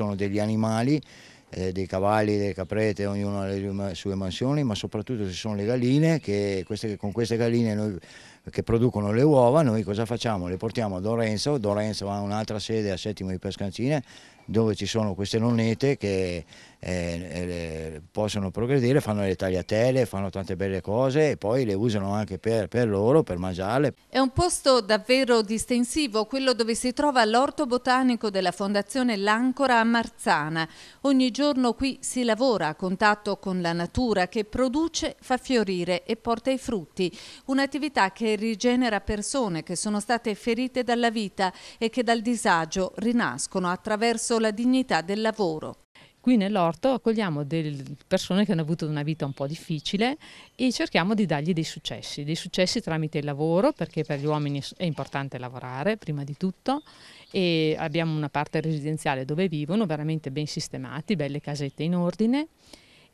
sono degli animali, eh, dei cavalli, delle caprette, ognuno ha le sue mansioni, ma soprattutto ci sono le galline, che queste, con queste galline noi che producono le uova, noi cosa facciamo? Le portiamo a Lorenzo, Dorenzo ha un'altra sede a Settimo di Pescancine dove ci sono queste nonnette che eh, eh, possono progredire, fanno le tagliatelle, fanno tante belle cose e poi le usano anche per, per loro, per mangiarle. È un posto davvero distensivo, quello dove si trova l'orto botanico della Fondazione L'Ancora a Marzana. Ogni giorno qui si lavora a contatto con la natura che produce, fa fiorire e porta i frutti. Un'attività che rigenera persone che sono state ferite dalla vita e che dal disagio rinascono attraverso la dignità del lavoro. Qui nell'orto accogliamo delle persone che hanno avuto una vita un po' difficile e cerchiamo di dargli dei successi, dei successi tramite il lavoro perché per gli uomini è importante lavorare prima di tutto e abbiamo una parte residenziale dove vivono veramente ben sistemati, belle casette in ordine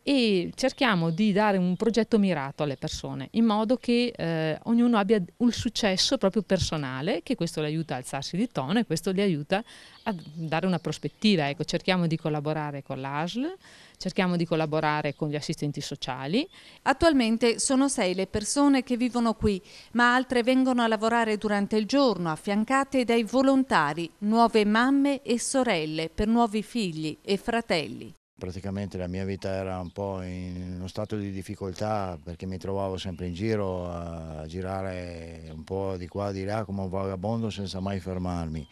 e cerchiamo di dare un progetto mirato alle persone in modo che eh, ognuno abbia un successo proprio personale che questo le aiuta a alzarsi di tono e questo gli aiuta a dare una prospettiva. Ecco, cerchiamo di collaborare con l'ASL, cerchiamo di collaborare con gli assistenti sociali. Attualmente sono sei le persone che vivono qui, ma altre vengono a lavorare durante il giorno, affiancate dai volontari, nuove mamme e sorelle per nuovi figli e fratelli. Praticamente la mia vita era un po' in uno stato di difficoltà perché mi trovavo sempre in giro a girare un po' di qua e di là come un vagabondo senza mai fermarmi.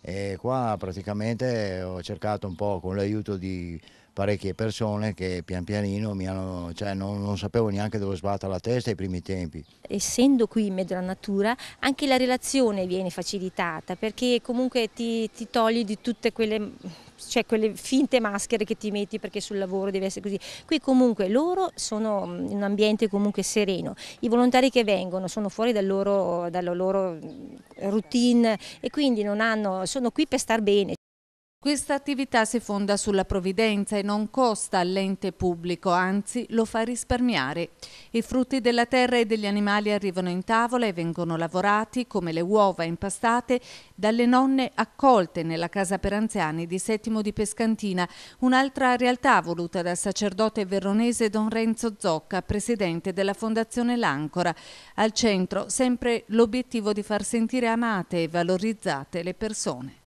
E qua praticamente ho cercato un po' con l'aiuto di parecchie persone che pian pianino mi hanno, cioè non, non sapevo neanche dove sbatta la testa ai primi tempi. Essendo qui in mezzo alla natura anche la relazione viene facilitata perché comunque ti, ti togli di tutte quelle cioè quelle finte maschere che ti metti perché sul lavoro deve essere così. Qui comunque loro sono mm, in un ambiente comunque sereno, i volontari che vengono sono fuori dal loro, dalla loro mm, routine e quindi hanno, sono qui per star bene, questa attività si fonda sulla provvidenza e non costa all'ente pubblico, anzi lo fa risparmiare. I frutti della terra e degli animali arrivano in tavola e vengono lavorati, come le uova impastate, dalle nonne accolte nella casa per anziani di Settimo di Pescantina, un'altra realtà voluta dal sacerdote veronese Don Renzo Zocca, presidente della Fondazione L'Ancora. Al centro sempre l'obiettivo di far sentire amate e valorizzate le persone.